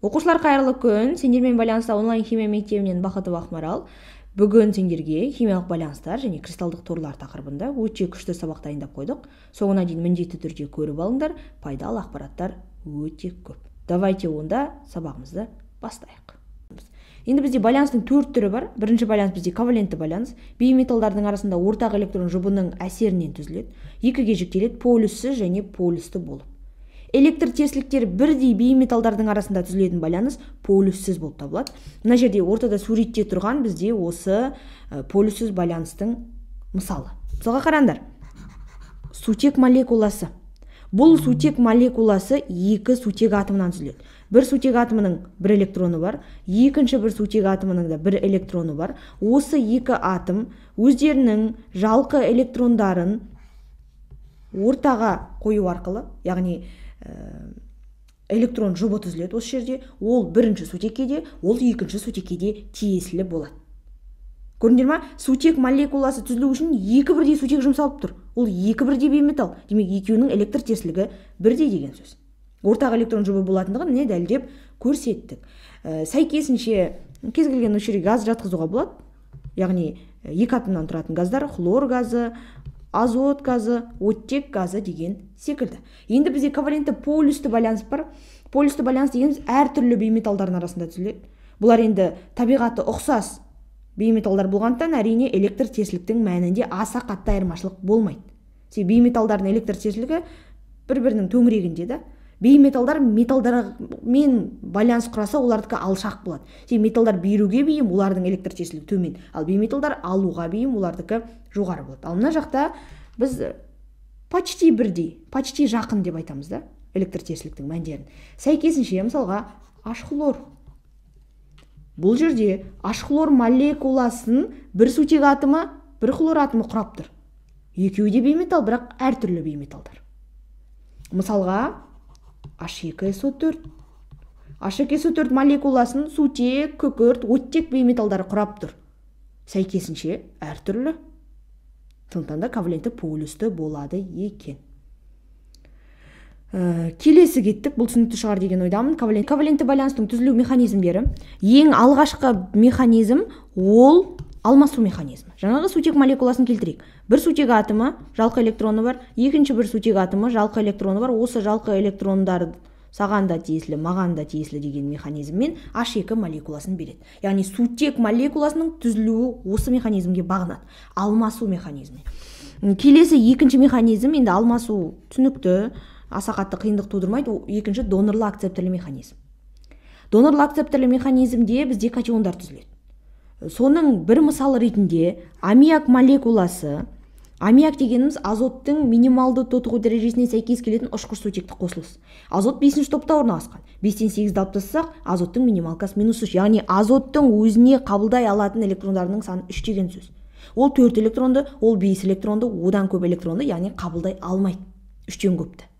оқушылар қайырлы күн сендермен байланыста онлайн химия мектебінен бақытов ақмарал бүгін сендерге химиялық байланыстар және кристалдық торлар тақырыбында өте күшті сабақ дайындап қойдық соңына дейін міндетті түрде көріп алыңдар пайдалы ақпараттар өте көп давайте онда сабағымызды бастайық енді бізде байланыстың төрт түрі бар бірінші байланыс бізде ковалентті байланыс бейметалдардың арасында ортақ электрон жұбының әсерінен түзіледі екіге жіктеледі полюссіз және полюсті болып электр тесіліктері бірдей бейметалдардың арасында түзілетін байланыс полюссіз болып табылады мына жерде ортада суретте тұрған бізде осы полюссіз байланыстың мысалы мысалға қараңдар сутек молекуласы бұл сутек молекуласы екі сутек атомынан түзіледі бір сутек атомының бір электроны бар екінші бір сутек атомының да бір электроны бар осы екі атом өздерінің жалқы электрондарын ортаға қою арқылы яғни Э, электрон жұбы түзіледі осы жерде ол бірінші сутеккеде ол екінші сутеккеде тиесілі болады көрдіңдер ма сутек молекуласы түзілу үшін екі бірдей сутек жұмсалып тұр ол екі бірдей бейметалл демек екеуінің электр тесілігі бірдей деген сөз ортақ электрон жұбы болатындығын міне дәлелдеп көрсеттік ә, сәйкесінше кез келген газ жатқызуға болады яғни э, екі атомнан тұратын газдар хлор газы азот газы оттек газы деген секілді енді бізде ковалентті полюсті байланыс бар полюсті байланыс дегеніміз әртүрлі бейметалдардың арасында түзіледі бұлар енді табиғаты ұқсас бейметалдар болғандықтан әрине электр тесіліктің мәнінде аса қатты айырмашылық болмайды себебі бейметалдардың электр тесілігі бір бірінің төңірегінде да бейметалдар металдармен байланыс құраса олардікі алшақ болады себебі металдар беруге бейім олардың электр тесілігі төмен ал бейметалдар алуға бейім олардікі жоғары болады ал мына жақта біз э, почти бірдей почти жақын деп айтамыз да электр тесіліктің мәндерін сәйкесінше мысалға хлор бұл жерде хлор молекуласын бір сутек атомы бір хлор атомы құрап тұр екеуі де бейметалл бірақ әртүрлі бейметалдар мысалға H2SO4. H2SO4 молекуласын сутек, күкірт, оттек бейметалдары құрап тұр. Сәйкесінше әртүрлі. Сондықтан да ковалентті полюсті болады екен. Ә, келесі кеттік бұл түсінікті шығар деген ойдамын ковалент, ковалентті байланыстың түзілу бері. ең алғашқы механизм ол алмасу механизмі жаңағы сутек молекуласын келтірейік бір сутек атомы жалқы электроны бар екінші бір сутек атомы жалқы электроны бар осы жалқы электрондар саған да тиесілі маған да тиесілі деген механизммен h екі молекуласын береді яғни сутек молекуласының түзілуі осы механизмге бағынады алмасу механизмі келесі екінші механизм енді алмасу түсінікті аса қатты қиындық тудырмайды екінші донорлы акцепторлы механизм донорлы акцепторлы механизмде бізде катиондар түзіледі соның бір мысалы ретінде аммиак молекуласы аммиак дегеніміз азоттың минималды тотығу дәрежесіне сәйкес келетін ұшқыр сутектік қосылыс азот бесінші топта орналасқан бестен сегізді алып тастасақ азоттың минималкасы минус үш яғни азоттың өзіне қабылдай алатын электрондарының саны үш деген сөз ол төрт электронды ол бес электронды одан көп электронды яғни қабылдай алмайды үштен көпті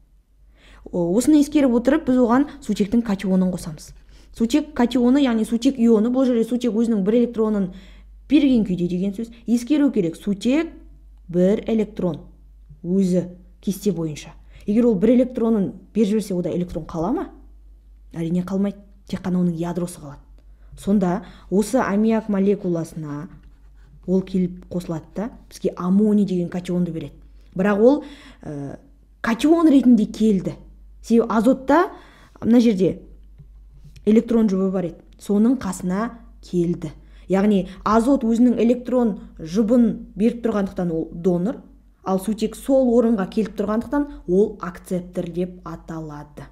осыны ескеріп отырып біз оған сутектің катионын қосамыз сутек катионы яғни сутек ионы бұл жерде сутек өзінің бір электронын берген күйде деген сөз ескеру керек сутек бір электрон өзі кесте бойынша егер ол бір электронын беріп жіберсе ода электрон қала ма әрине қалмайды тек қана оның ядросы қалады сонда осы аммиак молекуласына ол келіп қосылады да бізге аммоний деген катионды береді бірақ ол э, катион ретінде келді себебі азотта мына жерде электрон жұбы бар еді соның қасына келді яғни азот өзінің электрон жұбын беріп тұрғандықтан ол донор ал сутек сол орынға келіп тұрғандықтан ол акцептор деп аталады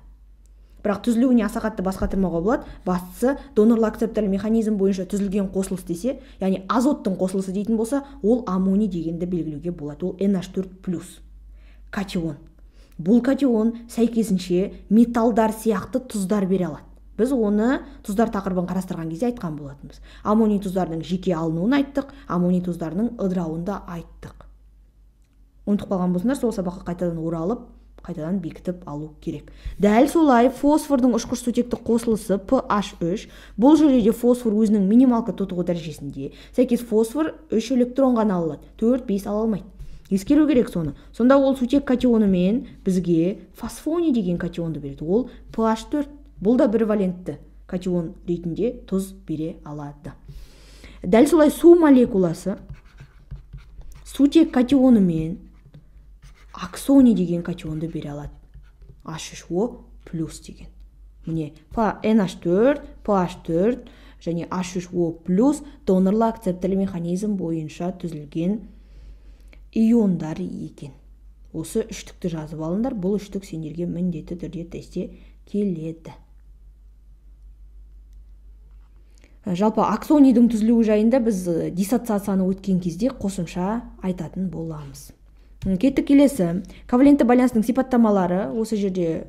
бірақ түзілуіне аса қатты бас қатырмауға болады бастысы донорлы акцептор механизм бойынша түзілген қосылыс десе яғни азоттың қосылысы дейтін болса ол аммоний дегенді белгілеуге болады ол NH4 плюс катион бұл катион сәйкесінше металдар сияқты тұздар бере алады біз оны тұздар тақырыбын қарастырған кезде айтқан болатынбыз аммоний тұздардың жеке алынуын айттық аммоний тұздарының ыдырауын да айттық ұмытып қалған болсаңдар сол сабаққа қайтадан оралып қайтадан бекітіп алу керек дәл солай фосфордың ұшқыш сутекті қосылысы ph3 бұл жүйеде фосфор өзінің минималка тотығу дәрежесінде сәйкес фосфор үш электрон ғана ала алады төрт бес ала алмайды ескеру керек соны сонда ол сутек катионымен бізге фосфоний деген катионды береді ол ph 4 бұл да бір валентті катион ретінде тұз бере алады дәл солай су молекуласы сутек катионы мен аксони деген катионды бере алады H3O плюс деген міне NH4 PH4 және H3O плюс донорлы акцептілі механизм бойынша түзілген иондар екен осы үштікті жазып алыңдар бұл үштік сендерге міндетті түрде тесте келеді Э, жалпы аксонийдің түзілуі жайында біз э, диссоциацияны өткен кезде қосымша айтатын боламыз кеттік келесі ковалентті байланыстың сипаттамалары осы жерде э,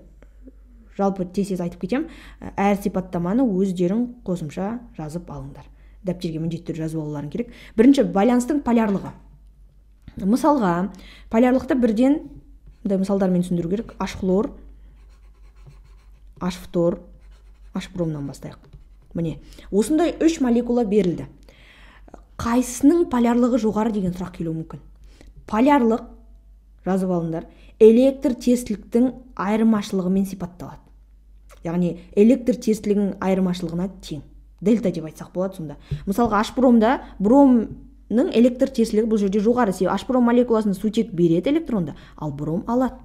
жалпы тез тез айтып кетем, әр сипаттаманы өздерің қосымша жазып алыңдар дәптерге міндетті түрде жазып алуларың керек бірінші байланыстың полярлығы мысалға полярлықты бірден мындай мысалдармен түсіндіру керек ашхлор ашфтор ашпромнан бастайық міне осындай үш молекула берілді қайсының полярлығы жоғары деген сұрақ келуі мүмкін полярлық жазып алыңдар электр тестіліктің айырмашылығымен сипатталады яғни электр тестілігінің айырмашылығына тең дельта деп айтсақ болады сонда мысалға ашпромда бромның электр тестілігі бұл жерде жоғары себебі ашпром молекуласына сутек береді электронды ал бром алады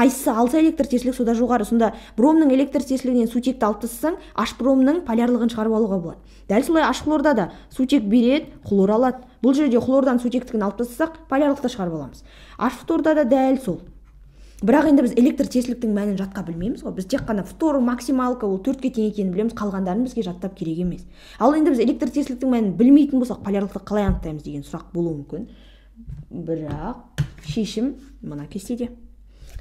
қайсысы алса электр тесілік сода жоғары сонда бромның электр тесілігінен сутекті алып тастасаң бромның полярлығын шығарып алуға болады дәл солай хлорда да сутек береді хлор алады бұл жерде хлордан сутектігін алып тастасақ полярлықты шығарып аламыз фторда да дәл сол бірақ енді біз электр тесіліктің мәнін жатқа білмейміз ғой біз тек қана фтор максималка ол төртке тең екенін білеміз қалғандарын бізге жаттап керек емес ал енді біз электр тесіліктің мәнін білмейтін болсақ полярлықты қалай анықтаймыз деген сұрақ болуы мүмкін бірақ шешім мына кестеде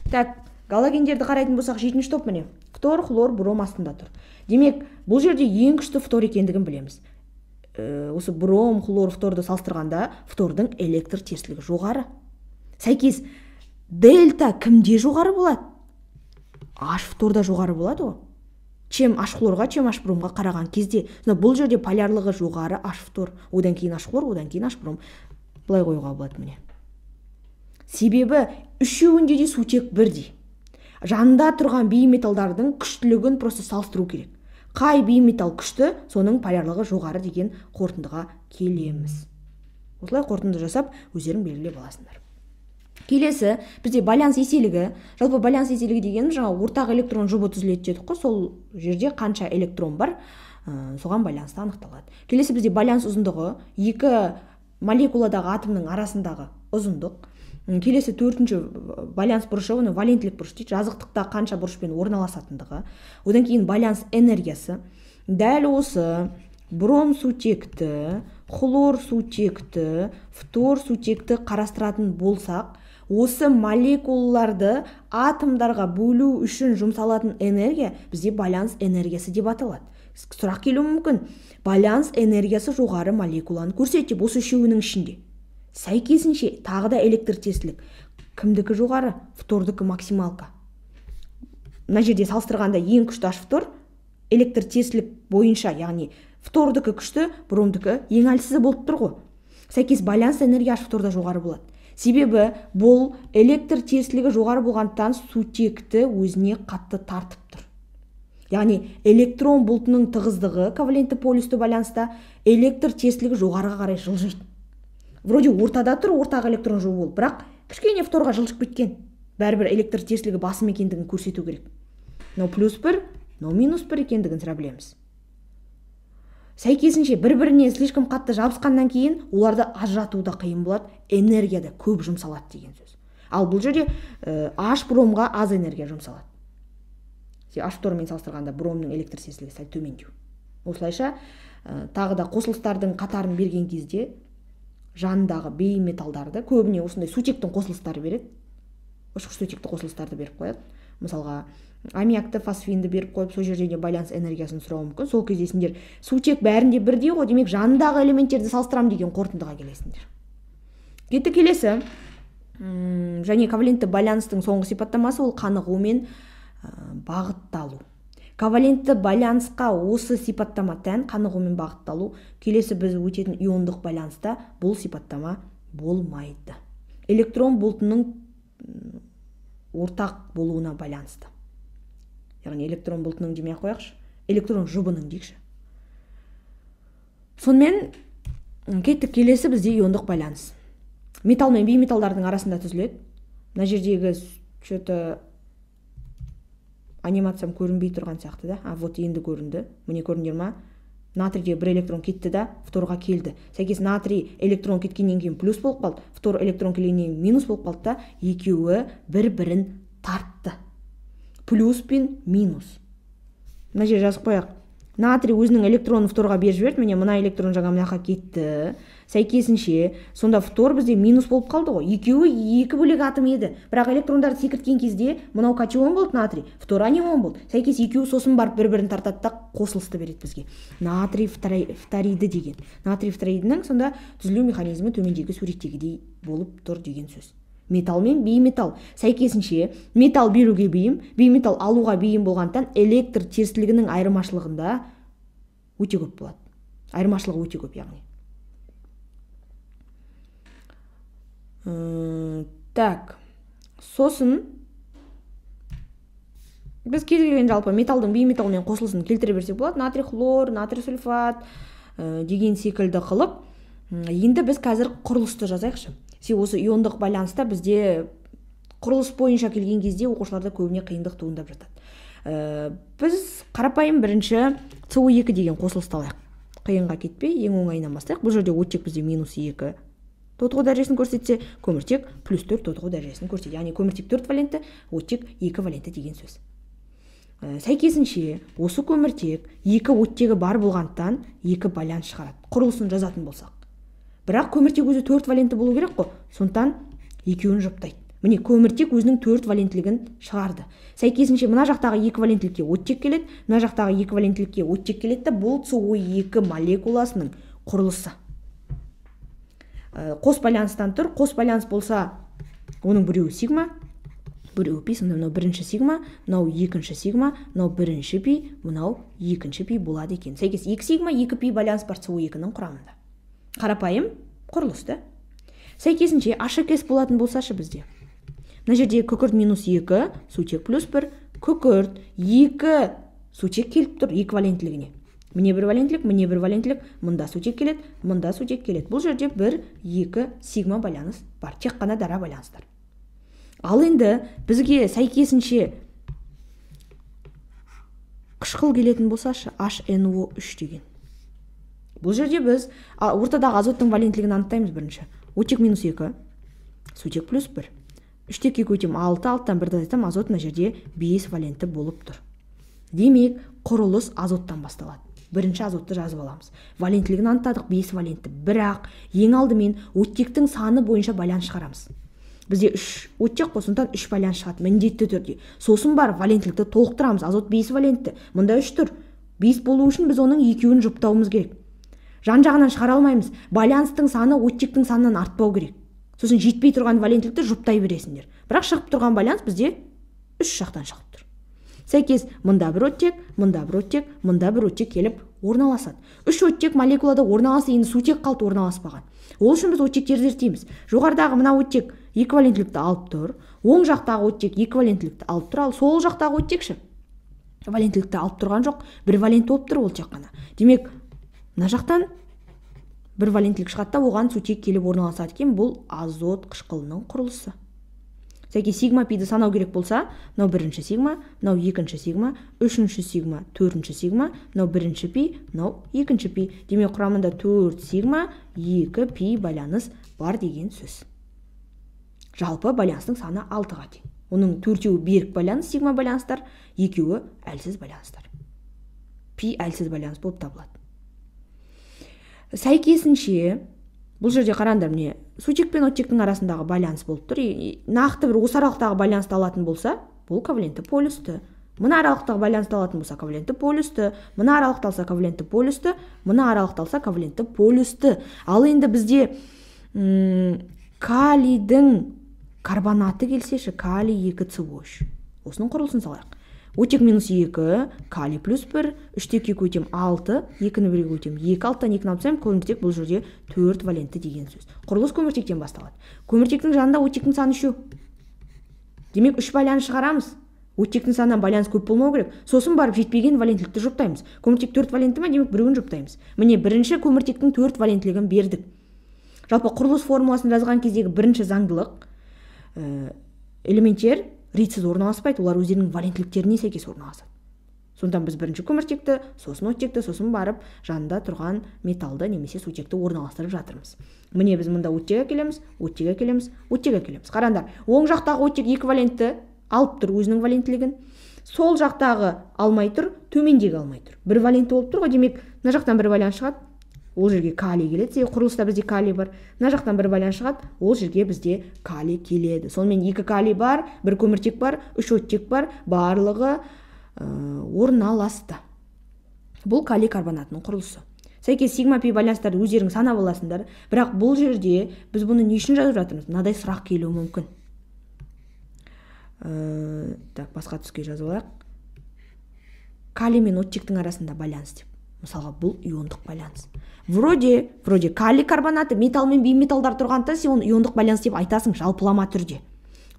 так галогендерді қарайтын болсақ жетінші топ міне фтор хлор бром астында тұр демек бұл жерде ең күшті фтор екендігін білеміз э, осы бром хлор фторды салыстырғанда фтордың электр терістілігі жоғары сәйкес дельта кімде жоғары болады Аш фторда жоғары болады ғой чем аш хлорға чем аш бромға қараған кезде бұл жерде полярлығы жоғары аш фтор одан кейін аш хлор одан кейін аш бром былай қоюға болады міне себебі үшеуінде де сутек бірдей жанында тұрған бейметалдардың күштілігін просто салыстыру керек қай бейметалл күшті соның полярлығы жоғары деген қорытындыға келеміз осылай қорытынды жасап өздерің белгілеп аласыңдар келесі бізде баланс еселігі жалпы байланыс еселігі дегеніміз жаңа ортақ электрон жұбы түзіледі дедік қой сол жерде қанша электрон бар ә, соған байланысты анықталады келесі бізде байланыс ұзындығы екі молекуладағы атомның арасындағы ұзындық келесі төртінші байланыс бұрышы оны валенттілік бұрыш дейді жазықтықта қанша бұрышпен орналасатындығы одан кейін байланыс энергиясы дәл осы бром сутекті хлор сутекті фтор сутекті қарастыратын болсақ осы молекулаларды атомдарға бөлу үшін жұмсалатын энергия бізде байланыс энергиясы деп аталады сұрақ келуі мүмкін байланыс энергиясы жоғары молекуланы көрсет деп осы үшеуінің ішінде сәйкесінше тағы да электр тестілік кімдікі жоғары фтордікі максималка мына жерде салыстырғанда ең күшті аш фтор электр тестілік бойынша яғни фтордікі күшті бромдікі ең әлсізі болып тұр ғой сәйкес байланыс энергия аш фторда жоғары болады себебі бұл электр тестілігі жоғары болғандықтан сутекті өзіне қатты тартып тұр яғни электрон бұлтының тығыздығы ковалентті полюсті байланыста электр тестілігі жоғарыға қарай жылжиды вроде ортада тұр ортақ электрон жол болып бірақ кішкене фторға жылжып кеткен бәрібір электр тесілігі басым екендігін көрсету керек но плюс бір но минус бір екендігін сұра білеміз сәйкесінше бір біріне слишком қатты жабысқаннан кейін оларды ажырату да қиын болады энергия да көп жұмсалады деген сөз ал бұл жерде аш э, бромға аз энергия жұмсалады аш фтормен салыстырғанда бромның электр сәл төмендеу осылайша ә, тағы да қосылыстардың қатарын берген кезде жанындағы бейметалдарды көбіне осындай сутектің қосылыстары береді ұшқыш сутекті қосылыстарды беріп қояды мысалға аммиакты фосфинді беріп қойып сол жерде де байланыс энергиясын сұрауы мүмкін сол кезде сендер сутек бәрінде бірдей ғой демек жанындағы элементтерді салыстырамын деген қорытындыға келесіңдер кетті келесі және ковалентті байланыстың соңғы сипаттамасы ол қанығу мен бағытталу ковалентті байланысқа осы сипаттама тән қанығумен бағытталу келесі біз өтетін иондық байланыста бұл сипаттама болмайды электрон бұлтының ортақ болуына байланысты яғни электрон бұлтының демей ақ қояйықшы электрон жұбының дейікші сонымен кеттік келесі бізде иондық байланыс металл мен бейметалдардың арасында түзіледі мына жердегі че то анимациям көрінбей тұрған сияқты да а вот енді көрінді міне көрдіңдер ма натрийде бір электрон кетті да фторға келді сәйкес натрий электрон кеткеннен кейін плюс болып қалды фтор электрон келгеннен кейін минус болып қалды да екеуі бір бірін тартты плюс пен минус мына жерге жазып қояйық натрий өзінің электронын фторға беріп жіберді міне мына электрон жаңа мына кетті сәйкесінше сонда фтор бізде минус болып қалды ғой екеуі екі бөлек атом еді бірақ электрондарды секірткен кезде мынау катион болды натрий фтор анион болды сәйкес екеуі сосын барып бір бірін тартады да қосылысты береді бізге натрий фториді деген натрий фторидінің сонда түзілу механизмі төмендегі суреттегідей болып тұр деген сөз металл мен бейметалл сәйкесінше металл беруге бейім бейметалл алуға бейім болғандықтан электр терістілігінің айырмашылығында өте көп болады айырмашылығы өте көп яғни так сосын біз кез келген жалпы металдың бейметалмен қосылысын келтіре берсек болады натрий хлор натрий сульфат э, деген секілді қылып енді біз қазір құрылысты жазайықшы се осы иондық байланыста бізде құрылыс бойынша келген кезде оқушыларда көбіне қиындық туындап жатады ә, біз қарапайым бірінші со екі деген қосылысты алайық қиынға кетпей ең оңайынан бастайық бұл жерде оттек бізде минус екі тотығу дәрежесін көрсетсе көміртек плюс төрт тотығу дәрежесін көрсетеді яғни көміртек төрт валентті оттек екі валентті деген сөз ә, сәйкесінше осы көміртек екі оттегі бар болғандықтан екі байланыс шығарады құрылысын жазатын болсақ бірақ көміртек өзі төрт валентті болу керек қой сондықтан екеуін жұптайды міне көміртек өзінің төрт валенттілігін шығарды сәйкесінше мына жақтағы екі валенттілікке оттек келеді мына жақтағы екі валенттілікке оттек келеді да бұл со екі молекуласының құрылысы Э, қос байланыстан тұр қос байланыс болса оның біреуі сигма біреуі пи сонда мынау бірінші сигма мынау екінші сигма мынау бірінші пи мынау екінші пи болады екен сәйкес екі сигма екі пи байланыс бар со екінің құрамында қарапайым та сәйкесінше кес болатын болсашы бізде мына жерде күкірт минус екі сутек плюс бір күкірт екі сутек келіп тұр эквиваленттілігіне міне бір валенттілік міне бір валенттілік мында сутек келеді мында сутек келеді бұл жерде бір екі сигма байланыс бар тек қана дара байланыстар ал енді бізге сәйкесінше қышқыл келетін болса HNO 3 деген бұл жерде біз а, ортадағы азоттың валенттілігін анықтаймыз бірінші отек минус екі сутек плюс бір үште екіге өтем алты алтыдан бірді азот мына жерде бес валентті болып тұр демек құрылыс азоттан басталады бірінші азотты жазып аламыз валенттілігін анықтадық бес валентті бірақ ең алдымен оттектің саны бойынша байланыс шығарамыз бізде үш оттек қой сондықтан үш байланыс шығады міндетті түрде сосын барып валенттілікті толықтырамыз азот бес валентті мында үш тұр бес болу үшін біз оның екеуін жұптауымыз керек жан жағынан шығара алмаймыз байланыстың саны оттектің санынан артпау керек сосын жетпей тұрған валенттілікті жұптай бересіңдер бірақ шығып тұрған байланыс бізде үш жақтан шығып тұр сәйкес мында бір оттек мында бір оттек мында бір оттек келіп орналасады үш оттек молекулада орналасса енді сутек қалды орналаспаған ол үшін біз оттектерді зерттейміз жоғарыдағы мына оттек эквиваленттілікті алып тұр оң жақтағы оттек эквиваленттілікті алып тұр ал сол жақтағы оттек ше валенттілікті алып тұрған жоқ бір валент болып тұр ол тек қана демек мына жақтан бір валенттілік шығады да оған сутек келіп орналасады екен бұл азот қышқылының құрылысы сәйкес сигма пиді санау керек болса мынау бірінші сигма мынау екінші сигма үшінші сигма төртінші сигма мынау бірінші пи мынау екінші пи демек құрамында төрт сигма екі пи байланыс бар деген сөз жалпы байланыстың саны алтыға тең оның төртеуі берік байланыс сигма байланыстар екеуі әлсіз байланыстар пи әлсіз байланыс болып табылады сәйкесінше бұл жерде қараңдар міне сутек пен оттектің арасындағы байланыс болып тұр и нақты бір осы аралықтағы байланысты алатын болса бұл ковалентті полюсті мына аралықтағы байланысты алатын болса ковалентті полюсті мына аралықты алса ковалентті полюсті мына аралықты алса ковалентті полюсті ал енді бізде м калийдің карбонаты келсеші калий екі цо үш осының құрылысын салайық оттек минус екі калий плюс бір үштен екіге өтем алты екіні бірге өтем екі алтыдан екіні алып тастаймын көміртек бұл жерде төрт валентті деген сөз құрылыс көміртектен басталады көміртектің жанында оттектің саны үшеу демек үш байланыс шығарамыз оттектің санынан байланыс көп болмау керек сосын барып жетпеген валенттілікті жұптаймыз көміртек төрт валентті ма демек біреуін жұптаймыз міне бірінші көміртектің төрт валенттілігін бердік жалпы құрылыс формуласын жазған кездегі бірінші заңдылық ә, э, элементтер ретсіз орналаспайды олар өздерінің валенттіліктеріне сәйкес орналасады сондықтан біз бірінші көміртекті сосын оттекті сосын барып жанында тұрған металды немесе сутекті орналастырып жатырмыз міне біз мында оттек әкелеміз оттек әкелеміз оттек әкелеміз қараңдар оң жақтағы оттек екі валентті алып тұр өзінің валенттілігін сол жақтағы алмай тұр төмендегі алмай тұр бір валентті болып тұр ғой демек мына жақтан бір валент шығады ол жерге калий келеді себебі құрылыста бізде калий бар мына жақтан бір байланыс шығады ол жерге бізде калий келеді сонымен екі калий бар бір көміртек бар үш оттек бар барлығы ә, орналасты бұл калий карбонатының құрылысы сәйкес сигма пи байланыстарды өздерің санап аласыңдар бірақ бұл жерде біз бұны не үшін жазып жатырмыз мынадай сұрақ келуі мүмкін ә, так басқа түске жазып алайық калий мен оттектің арасында байланыс деп мысалға бұл иондық байланыс вроде вроде калий карбонаты металл мен бейметалдар тұрғандықтан сен оны иондық байланыс деп айтасың жалпылама түрде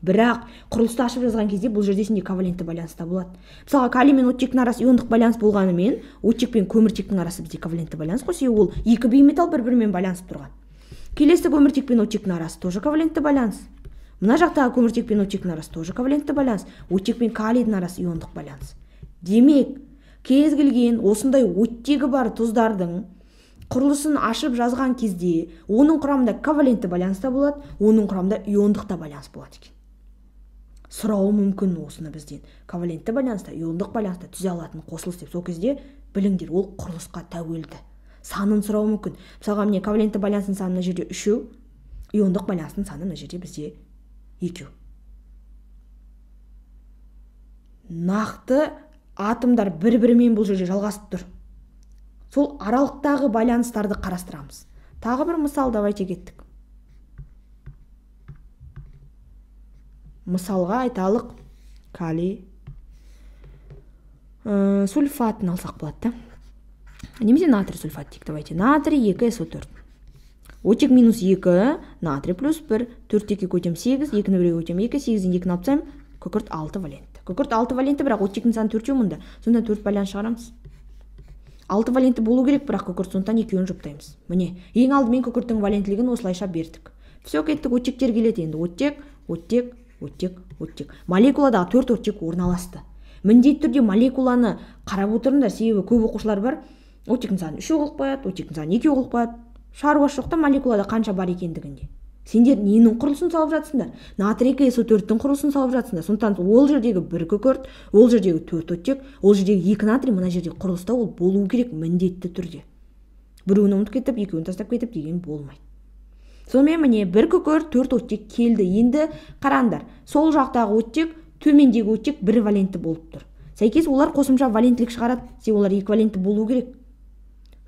бірақ құрылысты ашып жазған кезде бұл жерде сенде ковалентті байланыс та болады. мысалға калий мен оттектің арасы иондық байланыс болғанымен оттек пен көміртектің арасы бізде ковалентті байланыс қой себебі ол екі бейметалл бір бірімен байланысып тұрған келесі көміртек пен оттектің арасы тоже ковалентті байланыс мына жақтағы көміртек пен оттектің арасы тоже ковалентті байланыс оттек пен калийдің арасы иондық байланыс демек кез келген осындай оттегі бар тұздардың құрылысын ашып жазған кезде оның құрамында ковалентті байланыс болады оның құрамында иондық та байланыс болады екен сұрауы мүмкін осыны бізден ковалентті байланыста иондық байланыста түзе алатын қосылыс деп сол кезде біліңдер ол құрылысқа тәуелді санын сұрауы мүмкін мысалға міне ковалентті байланыстың саны мына жерде үшеу иондық байланыстың саны мына жерде бізде екеу нақты атомдар бір бірімен бұл жерде жалғасып тұр сол аралықтағы байланыстарды қарастырамыз тағы бір мысал давайте кеттік мысалға айталық калий ә, сульфатын алсақ болады да немесе натрий сульфат дейік давайте натрий екі со төрт отек минус екі натрий плюс бір төртті екіге көтем сегіз екіні біреуге көтем екі сегізден екіні алып тастаймын күкірт алты валент күкірт алты валентті бірақ оттектің саны төртеу мында сонда төрт байланыс шығарамыз алты валентті болу керек бірақ күкірт сондықтан екеуін жұптаймыз міне ең алдымен күкірттің валенттілігін осылайша бердік все кеттік оттектер келеді енді оттек оттек оттек оттек молекуладағы төрт оттек орналасты міндетті түрде молекуланы қарап отырыңдар себебі көп оқушылар бар оттектің санын үшеу қылып қояды оттектің санын екеу қылып қояды шаруасы жоқ та молекулада қанша бар екендігінде сендер ненің құрылысын салып жатсыңдар натрий со төрттің құрылысын салып жатсыңдар сондықтан ол жердегі бір күкірт ол жердегі төрт оттек ол жердегі екі натрий мына жерде құрылыста ол болуы керек міндетті түрде біреуін ұмытып кетіп екеуін тастап кетіп деген болмайды сонымен міне бір күкірт төрт оттек келді енді қараңдар сол жақтағы оттек төмендегі оттек бір валентті болып тұр сәйкес олар қосымша валенттілік шығарады себебі олар екі валентті болу керек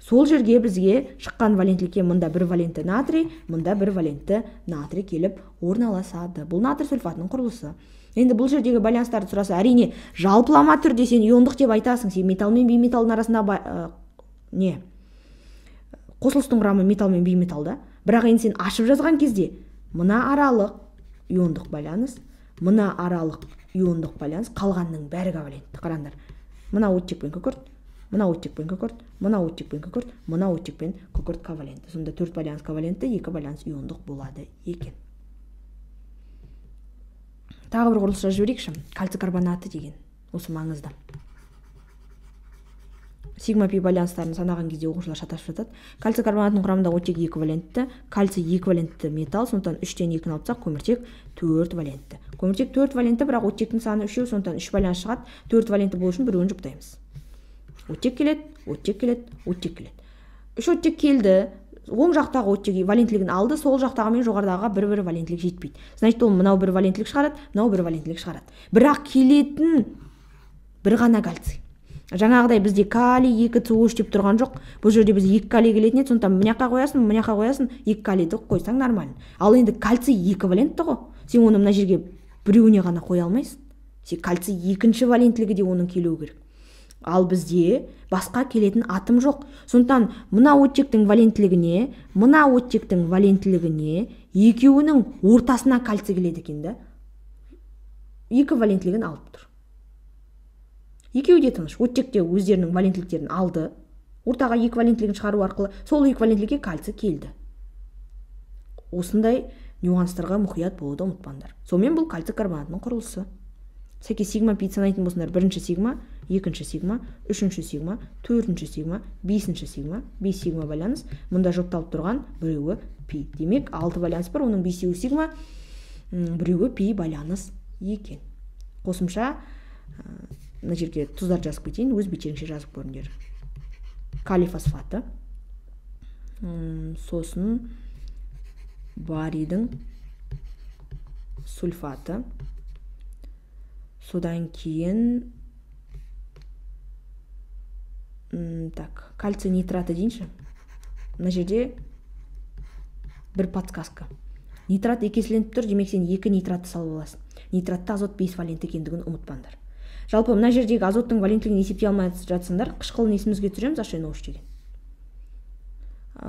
сол жерге бізге шыққан валенттілікке мында бір валентті натрий мында бір валентті натрий келіп орналасады бұл натрий сульфатының құрылысы енді бұл жердегі байланыстарды сұраса әрине жалпылама түрде сен иондық деп айтасың сен металл мен бейметалдың арасында ба, ә, не қосылыстың құрамы металл мен бейметалл да бірақ енді сен ашып жазған кезде мына аралық иондық байланыс мына аралық иондық байланыс қалғанның бәрі ковалентті қараңдар мына оттек пен күкірт мына оттекпен күкірт мына оттекпен күкірт мына оттекпен күкірт ковалентті сонда төрт байланыс ковалентті екі байланыс иондық болады екен тағы бір құрылыс жазып жіберейікші кальций карбонаты деген осы маңызды сигма пи байланыстарын санаған кезде оқушылар шатасып жатады кальций карбонатының құрамында оттек екі валентті кальций екі валентті металл сондықтан үштен екіні алып тастақ көміртек төрт валентті көміртек төрт валентті бірақ оттектің саны үшеу сондықтан үш байланыс шығады төрт валентті болу үшін біреуін жұптаймыз оттек келеді оттек келеді оттек келеді үш оттек келді оң жақтағы оттек валенттілігін алды сол жақтағы мен жоғарыдағыға бір бір валенттілік жетпейді значит ол мынау бір валенттілік шығарады мынау бір валенттілік шығарады бірақ келетін бір ғана кальций жаңағыдай бізде калий екі ch деп тұрған жоқ бұл жерде біз екі калий келетін еді сондықтан мына жаққа қоясың мына жаққа қоясың екі калийді қойсаң нормально ал енді кальций екі валентті ғой сен оны мына жерге біреуіне ғана қоя алмайсың сен кальций екінші валенттілігі де оның келуі керек ал бізде басқа келетін атым жоқ сондықтан мына оттектің валенттілігіне мына оттектің валенттілігіне екеуінің ортасына кальций келеді екен да екі валенттілігін алып тұр екеуі де тыныш оттек өздерінің валенттіліктерін алды ортаға екі валенттілігін шығару арқылы сол екі валенттілікке кальций келді осындай нюанстарға мұқият болуды ұмытпаңдар сонымен бұл кальций карбонатының құрылысы сәйкес сигма пиді санайтын болсаңдар бірінші сигма екінші сигма үшінші сигма төртінші сигма бесінші сигма бес сигма байланыс мұнда жұпталып тұрған біреуі пи демек алты байланыс бар оның бесеуі сигма біреуі пи байланыс екен қосымша мына жерге тұздар жазып кетейін өз беттеріңше жазып көріңдер калий фосфаты сосын барийдің сульфаты содан кейін так кальций нитраты дейінші мына жерде бір подсказка нитрат екеселеніп тұр демек сен екі нитратты салып аласың нитратта азот бес валент екендігін ұмытпаңдар жалпы мына жердегі азоттың валенттілігін есептей алмай жатсаңдар қышқылын есімізге түсіреміз ашен үш деген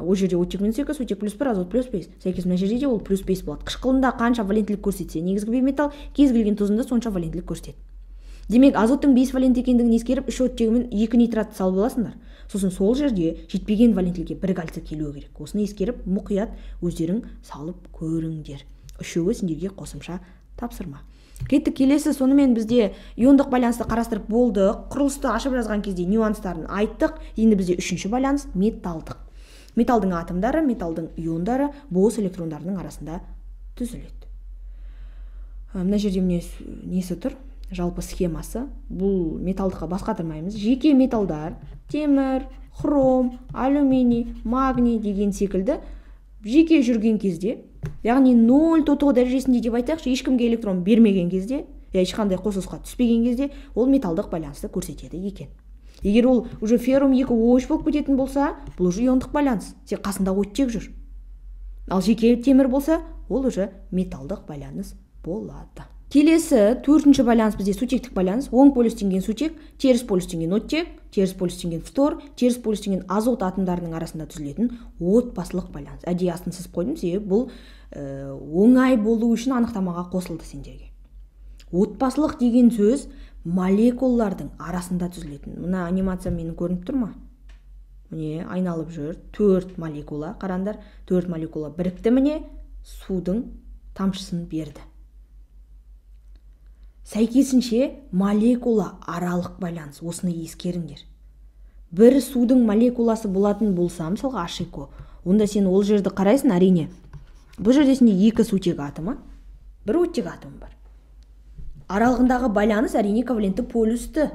ол жерде оттек минус екі сутек плюс бір азот плюс бес сәйкес мына жерде де ол плюс бес болады қышқылында қанша валенттілік көрсетсе негізгі бейметалл кез келген тұзында сонша валенттілік көрсетеді демек азоттың бес валент екендігін ескеріп үш оттегімен екі нитратты салып аласыңдар сосын сол жерде жетпеген валентілікке бір кальций келуі керек осыны ескеріп мұқият өздерің салып көріңдер үшеуі сендерге қосымша тапсырма кеттік келесі сонымен бізде иондық байланысты қарастырып болдық құрылысты ашып жазған кезде нюанстарын айттық енді бізде үшінші байланыс металдық металдың атомдары металдың иондары бос электрондарының арасында түзіледі мына жерде міне несі тұр жалпы схемасы бұл металдыққа бас қатырмаймыз жеке металдар темір хром алюминий магний деген секілді жеке жүрген кезде яғни ноль тотығы дәрежесінде деп айтайықшы ешкімге электрон бермеген кезде я ешқандай қосылысқа түспеген кезде ол металдық байланысты көрсетеді екен егер ол уже феррум екі ош болып кететін болса бұл уже иондық байланыс тек қасында оттек жүр ал жеке темір болса ол уже металдық байланыс болады келесі төртінші байланыс бізде сутектік байланыс оң полюс деген сутек теріс полюс деген оттек теріс полюс деген фтор теріс полюс деген азот атомдарының арасында түзілетін отбасылық байланыс әдейі астын сызып қойдым себебі бұл ә, оңай болу үшін анықтамаға қосылды сендерге отбасылық деген сөз молекулалардың арасында түзілетін мына анимация менің көрініп тұр ма міне айналып жүр төрт молекула қараңдар төрт молекула бірікті міне судың тамшысын берді сәйкесінше молекула аралық байланыс осыны ескеріңдер бір судың молекуласы болатын болса мысалға ашико онда сен ол жерді қарайсың әрине бұл жерде сенде екі сутек атомы бір оттек атомы бар аралығындағы байланыс әрине ковалентті полюсті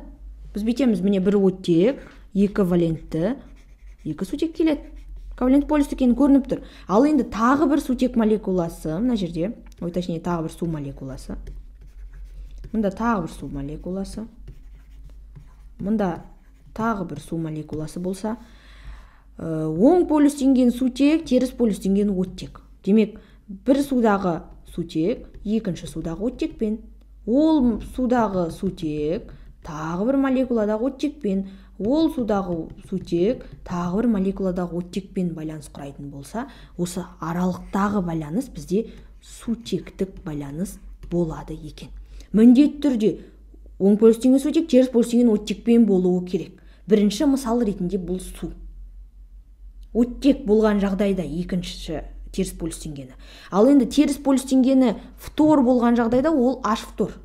біз бүйтеміз міне бір оттек екі валентті екі сутек келеді ковалент полюс екені көрініп тұр ал енді тағы бір сутек молекуласы мына жерде ой точнее тағы бір су молекуласы Мұнда тағы бір су молекуласы мында тағы бір су молекуласы болса э, оң полюстенген сутек теріс полюстенген оттек демек бір судағы сутек екінші судағы оттекпен ол судағы сутек тағы бір молекуладағы оттекпен ол судағы сутек тағы бір молекуладағы оттекпен байланыс құрайтын болса осы аралықтағы байланыс бізде сутектік байланыс болады екен міндетті түрде оң полюстенген сутек теріс полюстенген оттекпен болуы керек бірінші мысал ретінде бұл су оттек болған жағдайда екіншісі теріс полюстенгені ал енді теріс полюстенгені фтор болған жағдайда ол аш фтор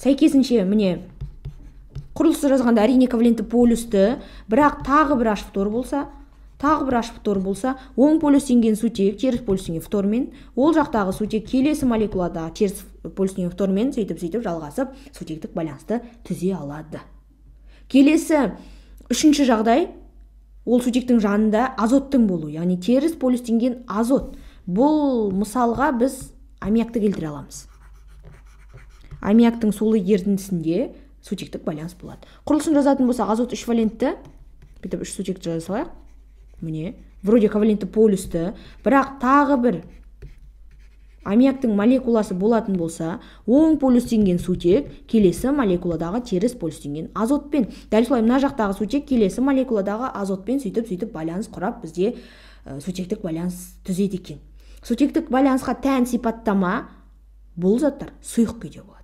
сәйкесінше міне құрылысты жазғанда әрине ковалентті полюсті бірақ тағы бір аш фтор болса тағы бір фтор болса оң полюстенген сутек теріс полюстенген фтормен ол жақтағы сутек келесі молекулада теріс полюстенген фтормен сөйтіп сөйтіп жалғасып сутектік байланысты түзе алады келесі үшінші жағдай ол сутектің жанында азоттың болу яғни теріс полюстенген азот бұл мысалға біз аммиакты келтіре аламыз аммиактың сулы ерітіндісінде сутектік байланыс болады құрылысын жазатын болсақ азот үш валентті бүйтіп үш сутекті жаза салайық міне вроде ковалентті полюсті бірақ тағы бір аммиактың молекуласы болатын болса оң полюстенген сутек келесі молекуладағы теріс полюстенген азотпен дәл солай мына жақтағы сутек келесі молекуладағы азотпен сөйтіп сөйтіп байланыс құрап бізде ә, сутектік байланыс түзеді екен сутектік байланысқа тән сипаттама бұл заттар сұйық күйде болады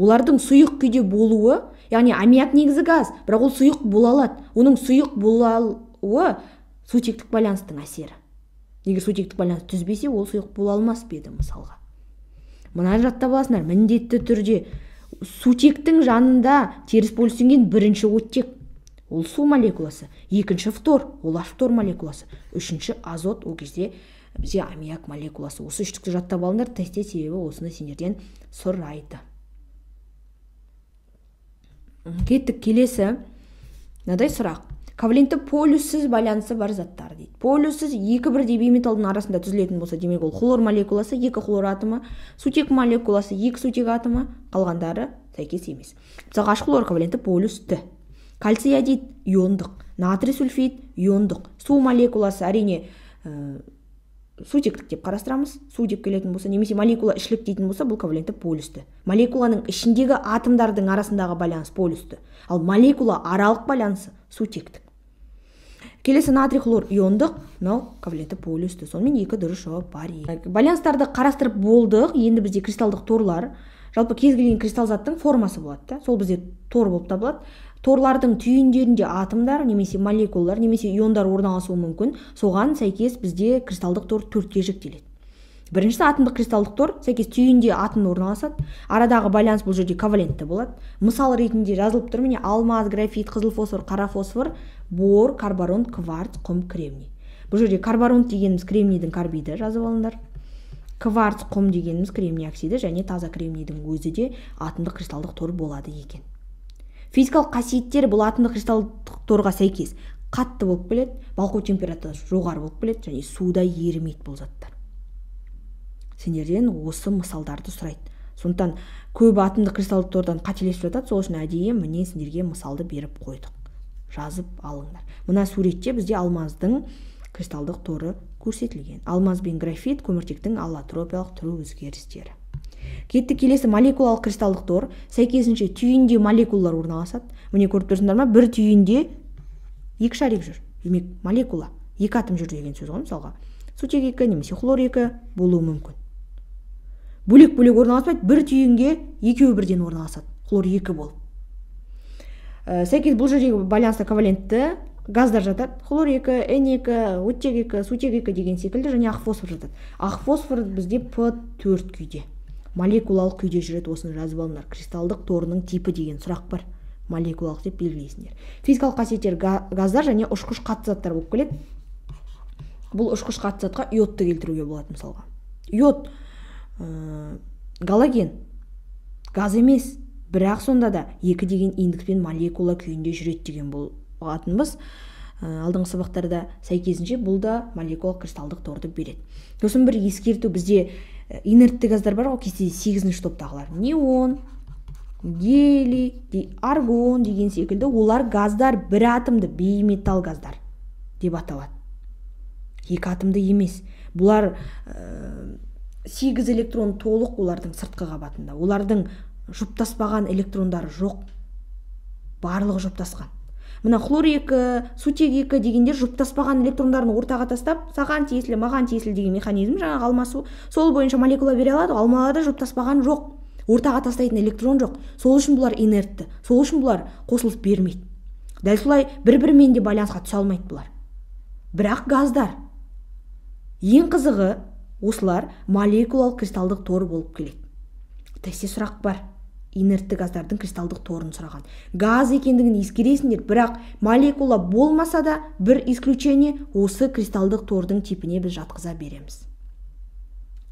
олардың сұйық күйде болуы яғни аммиак негізі газ бірақ ол сұйық бола алады оның сұйық болауы сутектік байланыстың әсері егер сутектік байланыс түзбесе ол сұйық бола алмас па еді мысалға мынаны жаттап аласыңдар міндетті түрде сутектің жанында теріс бөлісінген бірінші оттек ол су молекуласы екінші фтор ол фтор молекуласы үшінші азот ол кезде бізде аммиак молекуласы осы үштікті жаттап алыңдар тестте себебі осыны сендерден сұрайды кеттік келесі мынадай сұрақ ковалентті полюссіз байланысы бар заттар дейді полюссіз екі бірдей бейметалдың арасында түзілетін болса демек ол хлор молекуласы екі хлор атомы сутек молекуласы екі сутек атомы қалғандары сәйкес емес мысалға хлор ковалентті полюсті кальций адид иондық натрий сульфид иондық су молекуласы әрине ә, сутектік деп қарастырамыз су деп келетін болса немесе молекула ішілік дейтін болса бұл ковалентті полюсті молекуланың ішіндегі атомдардың арасындағы байланыс полюсті ал молекула аралық байланысы сутектік келесі натрий хлор иондық мынау кавлеті полюсті сонымен екі дұрыс жауап бар байланыстарды қарастырып болдық енді бізде кристалдық торлар жалпы кез келген кристалл заттың формасы болады да сол бізде тор болып табылады торлардың түйіндерінде атомдар немесе молекулалар немесе иондар орналасуы мүмкін соған сәйкес бізде кристалдық тор төртке жіктеледі біріншісі атомдық кристалдық тор сәйкес түйінде атом орналасады арадағы байланыс бұл жерде ковалентті болады мысал ретінде жазылып тұр міне алмаз графит қызыл фосфор қара фосфор бор карборон кварц құм кремний бұл жерде карборон дегеніміз кремнийдің карбиді жазып алыңдар кварц құм дегеніміз кремний оксиді және таза кремнийдің өзі де атомдық кристалдық тор болады екен физикалық қасиеттері бұл атомдық кристалдық торға сәйкес қатты болып келеді балқу температурасы жоғары болып келеді және суда ерімейді бұл заттар сендерден осы мысалдарды сұрайды сондықтан көп атомдық кристалдық тордан қателесіп жатады сол үшін әдейі міне сендерге мысалды беріп қойдық жазып алыңдар мына суретте бізде алмаздың кристалдық торы көрсетілген алмаз бен графит көміртектің аллотропиялық түрі өзгерістері кеттік келесі молекулалық кристалдық тор сәйкесінше түйінде молекулалар орналасады міне көріп тұрсыңдар ма бір түйінде екі шарик жүр демек молекула екі атом жүр деген сөз ғой мысалға сутек екі немесе хлор екі болуы мүмкін бөлек бөлек орналаспайды бір түйінге екеуі бірден орналасады хлор екі болып ә, э, сәйкес бұл жердегі байланысты ковалентті газдар жатады хлор екі н екі оттек екі сутек екі деген секілді және ақ фосфор жатады ақ фосфор бізде п төрт күйде молекулалық күйде жүреді осыны жазып алыңдар кристалдық торының типі деген сұрақ бар молекулалық деп белгілейсіңдер физикалық қасиеттері газдар және ұшқыш қатты заттар болып келеді бұл ұшқыш қатты затқа йодты келтіруге болады мысалға йод ә, галоген газ емес бірақ сонда да екі деген индекспен молекула күйінде жүреді деген болатынбыз ә, алдыңғы сабақтарда сәйкесінше бұл да молекула кристалдық торды береді сосын бір ескерту бізде ә, инертті газдар бар ғой кестеде сегізінші топтағылар неон гелий аргон деген секілді олар газдар бір атомды бейметалл газдар деп аталады екі атомды емес бұлар ә, сегіз электрон толық олардың сыртқы қабатында олардың жұптаспаған электрондар жоқ барлығы жұптасқан мына хлор екі сутек екі дегендер жұптаспаған электрондарын ортаға тастап саған тиесілі маған тиесілі деген механизм жаңағы алмасу сол бойынша молекула бере алады алмалада жұптаспаған жоқ ортаға тастайтын электрон жоқ сол үшін бұлар инертті сол үшін бұлар қосылып бермейді дәл солай бір бірімен де байланысқа түсе алмайды бұлар бірақ газдар ең қызығы осылар молекулалық кристалдық тор болып келеді тесте сұрақ бар инертті газдардың кристалдық торын сұраған газ екендігін ескересіңдер бірақ молекула болмаса да бір исключение осы кристалдық тордың типіне біз жатқыза береміз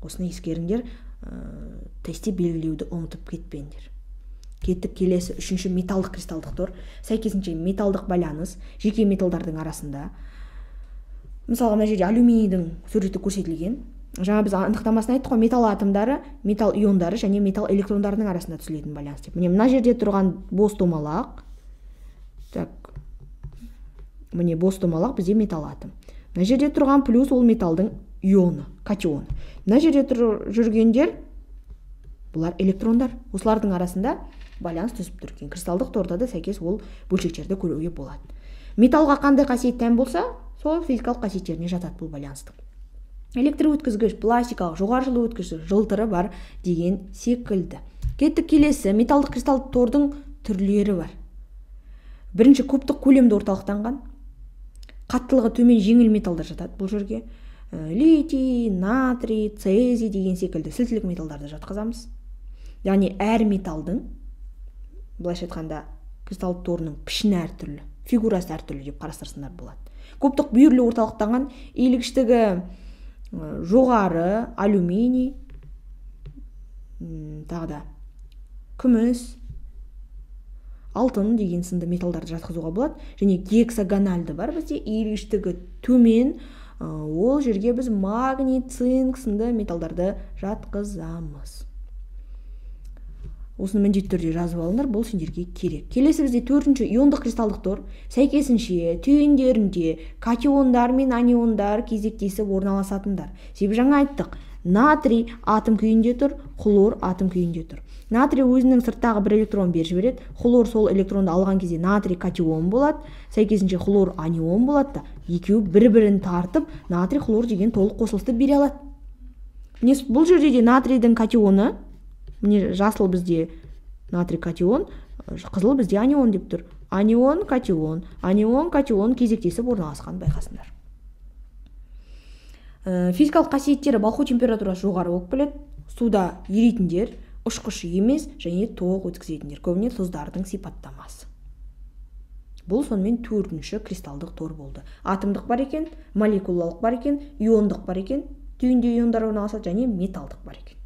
осыны ескеріңдер ә, э, тестте белгілеуді ұмытып кетпеңдер кеттік келесі үшінші металдық кристалдық тор сәйкесінше металдық байланыс жеке металдардың арасында мысалға мына жерде алюминийдің суреті көрсетілген жаңа біз анықтамасын айттық қой металл атомдары металл иондары және металл электрондарының арасында түзілетін байланыс деп міне мына жерде тұрған бос домалақ так міне бос домалақ бізде металл атом мына жерде тұрған плюс ол металдың ионы катион мына жерде тұр, жүргендер бұлар электрондар осылардың арасында байланыс түзіп тұр екен кристалдық да сәйкес ол бөлшектерді көруге болады металға қандай қасиет тән болса сол физикалық қасиеттеріне жатады бұл байланыстың электр өткізгіш пластикалық жоғары жылу өткізгіш жылтыры бар деген секілді кеттік келесі металдық кристалды тордың түрлері бар бірінші көптік көлемді орталықтанған қаттылығы төмен жеңіл металдар жатады бұл жерге э, литий натрий цезий деген секілді сілтілік металдарды жатқызамыз яғни әр металдың былайша айтқанда кристалды торының пішіні әртүрлі фигурасы әртүрлі деп қарастырсаңдар болады кубтық бүйірлі орталықтанған иілгіштігі Э, жоғары алюминий тағы да күміс алтын деген сынды металдарды жатқызуға болады және гексагональды бар бізде иілгіштігі төмен э, ол жерге біз магний цинк сынды металдарды жатқызамыз осыны міндетті түрде жазып алыңдар бұл сендерге керек келесі бізде төртінші иондық кристалдық тор сәйкесінше түйіндерінде катиондар мен аниондар кезектесіп орналасатындар себебі жаңа айттық натрий атом күйінде тұр хлор атом күйінде тұр натрий өзінің сырттағы бір электрон беріп жібереді хлор сол электронды алған кезде натрий катион болады сәйкесінше хлор анион болады да екеуі бір бірін тартып натрий хлор деген толық қосылысты бере алады міне бұл жерде де натрийдің катионы міне жасыл бізде натрий катион э, қызыл бізде анион деп тұр анион катион анион катион кезектесіп орналасқан байқасыңдар ә, физикалық қасиеттері балқу температурасы жоғары болып келеді суда еритіндер ұшқыш емес және тоқ өткізетіндер көбіне тұздардың сипаттамасы бұл сонымен төртінші кристалдық тор болды атомдық бар екен молекулалық бар екен иондық бар екен түйінде иондар орналасады және металдық бар екен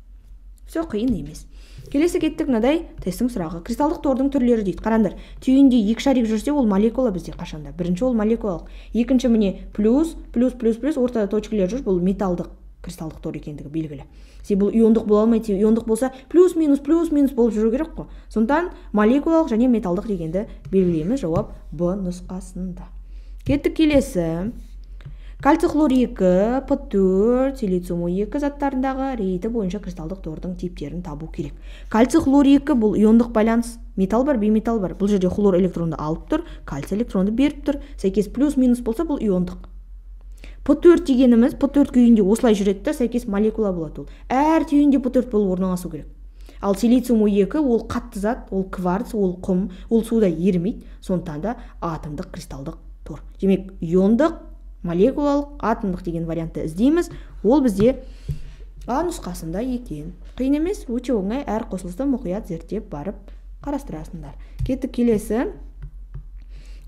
все қиын емес келесі кеттік мынадай тесттің сұрағы кристалдық тордың түрлері дейді қараңдар түйінде екі шарик жүрсе ол молекула бізде қашанда бірінші ол молекулалық екінші міне плюс плюс плюс плюс ортада точкелер жүр бұл металдық кристалдық тор екендігі белгілі себебі бұл иондық бола алмайды иондық болса плюс минус плюс минус болып жүру керек қой сондықтан молекулалық және металдық дегенді белгілейміз жауап б нұсқасында кеттік келесі кальций хлор 2 п 4 силициум он екі заттарындағы рейті бойынша кристалдық тордың типтерін табу керек кальций хлор 2 бұл иондық байланыс металл бар бейметалл бар бұл жерде хлор электронды алып тұр кальций электронды беріп тұр сәйкес плюс минус болса бұл иондық п төрт дегеніміз п төрт күйінде осылай жүреді да сәйкес молекула болады ол әр түйінде п төрт болып орналасу керек ал силициум екі ол қатты зат ол кварц ол құм ол суда ерімейді сондықтан да атомдық кристалдық тор демек иондық молекулалық атомдық деген вариантты іздейміз ол бізде а нұсқасында екен қиын емес өте оңай әр қосылысты мұқият зерттеп барып қарастырасыңдар кеттік келесі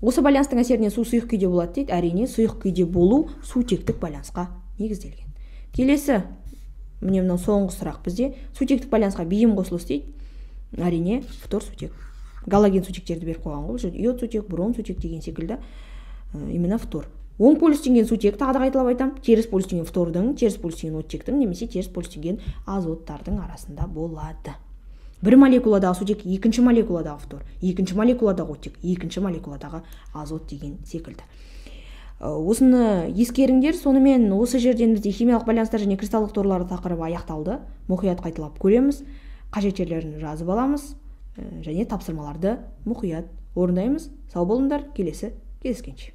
осы байланыстың әсерінен су сұйық күйде болады дейді әрине сұйық күйде болу сутектік байланысқа негізделген келесі міне мынау соңғы сұрақ бізде сутектік байланысқа бейім қосылыс дейді әрине фтор сутек галоген сутектерді беріп қойған ғой бұл жерде йод сутек бром сутек деген секілді именно фтор оң деген сутек тағы да қайталап айтамын теріс деген фтордың теріс деген оттектің немесе теріс деген азоттардың арасында болады бір молекуладағы сутек екінші молекуладағы фтор екінші молекуладағы оттек екінші молекуладағы азот деген секілді осыны ескеріңдер сонымен осы жерден бізде химиялық байланыстар және кристалдық торлар тақырыбы аяқталды мұқият қайталап көреміз қажет жерлерін жазып аламыз және тапсырмаларды мұқият орындаймыз сау болыңдар келесі кездескенше